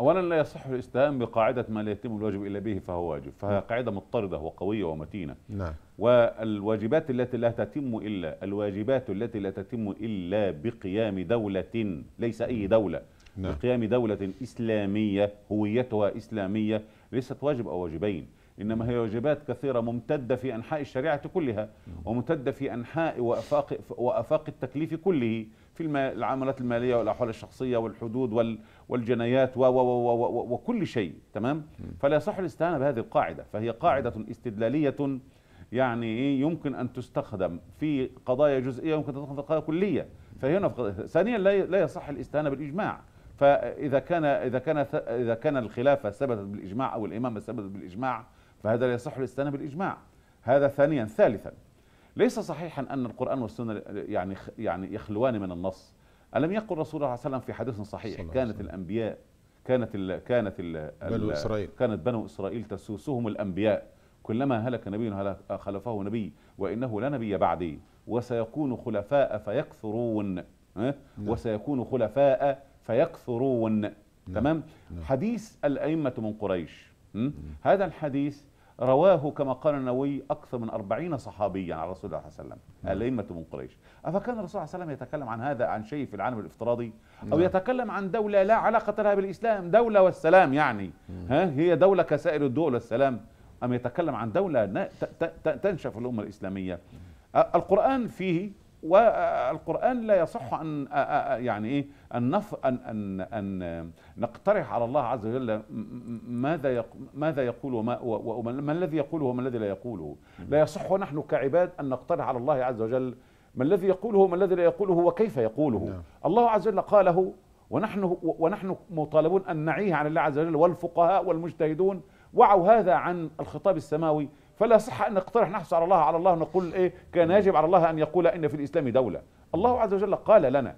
اولا لا يصح الاسلام بقاعده ما لا يتم الواجب الا به فهو واجب فهي نعم. قاعده مضطرده وقويه ومتينه نعم والواجبات التي لا تتم الا الواجبات التي لا تتم الا بقيام دوله ليس اي نعم. دوله نعم. بقيام دوله اسلاميه هويتها اسلاميه ليست واجب او واجبين إنما هي واجبات كثيرة ممتدة في أنحاء الشريعة كلها وممتدة في أنحاء وأفاق, وأفاق التكليف كله في العملات المالية والأحوال الشخصية والحدود والجنايات و و و و وكل شيء تمام فلا يصح الاستهانة بهذه القاعدة فهي قاعدة استدلالية يعني يمكن أن تستخدم في قضايا جزئية يمكن أن تستخدم في قضايا كلية فهنا ثانيا لا يصح الاستهانة بالإجماع فإذا كان إذا كان إذا كان الخلافة ثبتت بالإجماع أو الإمامة ثبتت بالإجماع فهذا لا يصح الاستنانه بالإجماع هذا ثانيا ثالثا ليس صحيحا أن القرآن والسنة يعني يعني يخلوان من النص ألم يقل رسول الله صلى الله عليه وسلم في حديث صحيح كانت الأنبياء كانت الـ كانت الـ بنو إسرائيل كانت بنو إسرائيل تسوسهم الأنبياء كلما هلك نبي خلفه نبي وإنه لا نبي بعدي وسيكون خلفاء فيكثرون نعم. وسيكون خلفاء فيكثرون نعم. تمام نعم. حديث الأئمة من قريش هذا الحديث رواه كما قال النووي أكثر من أربعين صحابيا عن رسول الله صلى الله عليه وسلم الأئمة من قريش أفكان الرسول صلى الله عليه وسلم يتكلم عن هذا عن شيء في العالم الافتراضي أو نعم. يتكلم عن دولة لا علاقة لها بالإسلام دولة والسلام يعني ها هي دولة كسائر الدول والسلام أم يتكلم عن دولة تنشأ في الأمة الإسلامية القرآن فيه والقرآن لا يصح أن يعني إيه أن, نف أن, أن, نقترح على الله عز وجل ماذا يقول ماذا يقول وما, وما الذي يقوله وما الذي لا يقوله لا يصح نحن كعباد أن نقترح على الله عز وجل ما الذي يقوله وما الذي لا يقوله وكيف يقوله نعم. الله عز وجل قاله ونحن ونحن مطالبون أن نعيه عن الله عز وجل والفقهاء والمجتهدون وعوا هذا عن الخطاب السماوي فلا صح أن نقترح نحس على الله على الله نقول إيه كان يجب على الله أن يقول إن في الإسلام دولة الله عز وجل قال لنا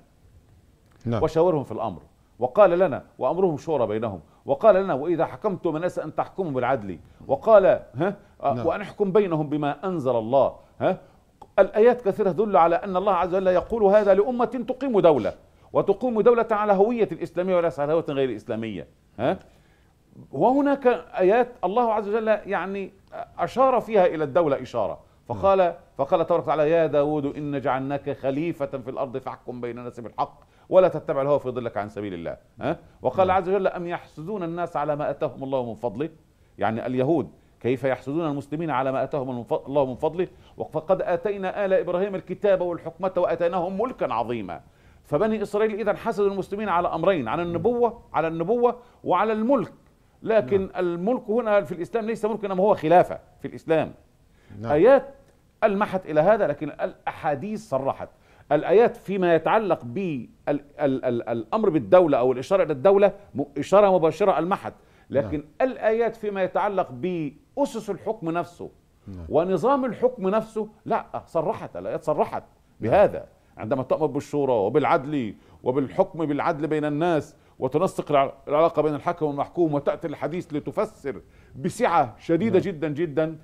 نعم. وشاورهم في الأمر وقال لنا وأمرهم شورى بينهم وقال لنا وإذا حكمتم الناس أن تحكموا بالعدل وقال ها نعم. وأن احكم بينهم بما أنزل الله ها الآيات كثيرة تدل على أن الله عز وجل يقول هذا لأمة تقيم دولة وتقوم دولة على هوية الإسلامية وليس على هوية غير إسلامية ها وهناك آيات الله عز وجل يعني أشار فيها إلى الدولة إشارة فقال فقال تبارك وتعالى يا داود إن جعلناك خليفة في الأرض فاحكم بين الناس بالحق ولا تتبع الهوى فيضلك عن سبيل الله ها؟ وقال نعم. عز وجل أم يحسدون الناس على ما أتاهم الله من فضله يعني اليهود كيف يحسدون المسلمين على ما أتاهم الله من فضله وقد آتينا آل إبراهيم الكتاب والحكمة وأتيناهم ملكا عظيما فبني إسرائيل إذا حسدوا المسلمين على أمرين على النبوة على النبوة وعلى الملك لكن نعم. الملك هنا في الإسلام ليس ملك إنما هو خلافة في الإسلام نعم. آيات ألمحت إلى هذا لكن الأحاديث صرحت الآيات فيما يتعلق بالأمر بالدولة أو الإشارة إلى الدولة إشارة مباشرة ألمحت نعم. لكن نعم. الآيات فيما يتعلق بأسس الحكم نفسه نعم. ونظام الحكم نفسه لا صرحت الآيات صرحت نعم. بهذا عندما تأمر بالشورى وبالعدل وبالحكم بالعدل بين الناس وتنسق العلاقة بين الحكم والمحكوم وتأتي الحديث لتفسر بسعة شديدة نعم. جدا جدا